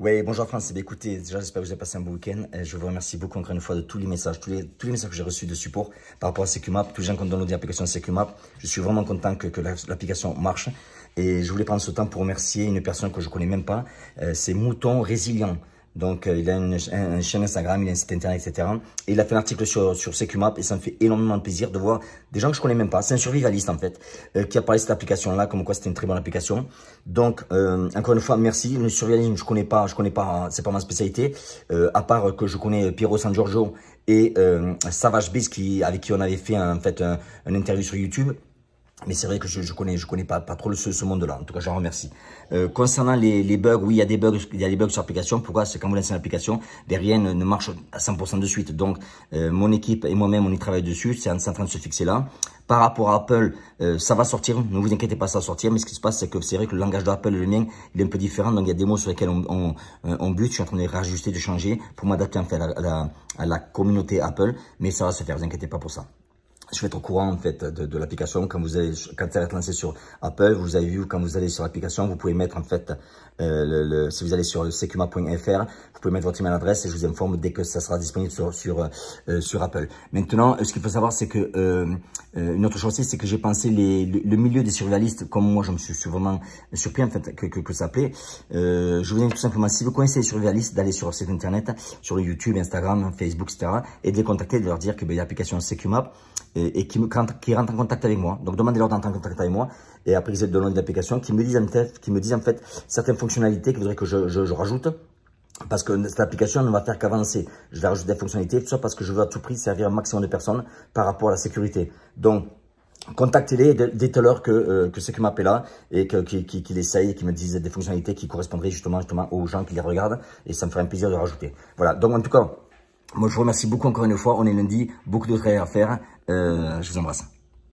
Oui, bonjour France, eh Écoutez, déjà, j'espère que vous avez passé un bon week-end. Euh, je vous remercie beaucoup encore une fois de tous les messages, tous les, tous les messages que j'ai reçus de support par rapport à SecuMap, tous les gens qui ont downloadé l'application SecuMap. Je suis vraiment content que, que l'application marche. Et je voulais prendre ce temps pour remercier une personne que je connais même pas. Euh, c'est Mouton Résilient. Donc, euh, il a une, un, chaîne Instagram, il a un site internet, etc. Et il a fait un article sur, sur et ça me fait énormément de plaisir de voir des gens que je connais même pas. C'est un survivaliste, en fait, euh, qui a parlé de cette application-là, comme quoi c'était une très bonne application. Donc, euh, encore une fois, merci. Le survivalisme, je connais pas, je connais pas, c'est pas ma spécialité. à part que je connais Piero San Giorgio et Savage Beast, qui, avec qui on avait fait, en fait, un interview sur YouTube. Mais c'est vrai que je, je connais, je connais pas, pas trop ce, ce monde-là. En tout cas, j'en remercie. Euh, concernant les, les, bugs, oui, il y a des bugs, il y a des bugs sur l'application. Pourquoi C'est quand vous lancez l'application, rien ne, ne, marche à 100% de suite. Donc, euh, mon équipe et moi-même, on y travaille dessus. C'est en, train de se fixer là. Par rapport à Apple, euh, ça va sortir. Ne vous inquiétez pas, ça va sortir. Mais ce qui se passe, c'est que c'est vrai que le langage d'Apple et le mien, il est un peu différent. Donc, il y a des mots sur lesquels on, on, euh, on bute. Je suis en train de réajuster, de changer pour m'adapter en fait à la, la, à la communauté Apple. Mais ça va se faire. Ne vous inquiétez pas pour ça je vais être au courant en fait de, l'application quand vous allez quand ça va être lancé sur Apple vous avez vu quand vous allez sur l'application vous pouvez mettre en fait euh, si vous allez sur secuma.fr vous pouvez mettre votre email adresse et je vous informe dès que ça sera disponible sur sur euh, euh, Apple maintenant ce qu'il faut savoir c'est que une autre chose c'est que j'ai pensé le, milieu des survivalistes comme moi je me suis, vraiment surpris en fait que, ça plaît je vous dis tout simplement si vous connaissez les survivalistes d'aller sur leur site internet sur YouTube Instagram Facebook etc et de les contacter de leur dire que ben, a l'application Secuma et, qui, me, qui rentrent en contact avec moi. Donc demandez-leur d'entrer en contact avec moi et après ils aident de l'application, qui me disent en fait, qui me en fait certaines fonctionnalités qu'ils voudraient que je, rajoute parce que cette application ne va faire qu'avancer. Je vais rajouter des fonctionnalités, tout ça parce que je veux à tout prix servir un maximum de personnes par rapport à la sécurité. Donc, contactez-les, dites-leur que, euh, que c'est que m'appelle là et qu'ils essayent et qu'ils me disent des fonctionnalités qui correspondraient justement, justement aux gens qui les regardent et ça me ferait un plaisir de rajouter. Voilà, donc en tout cas... Moi, je vous remercie beaucoup encore une fois. On est lundi, beaucoup de travail à faire. Euh, je vous embrasse.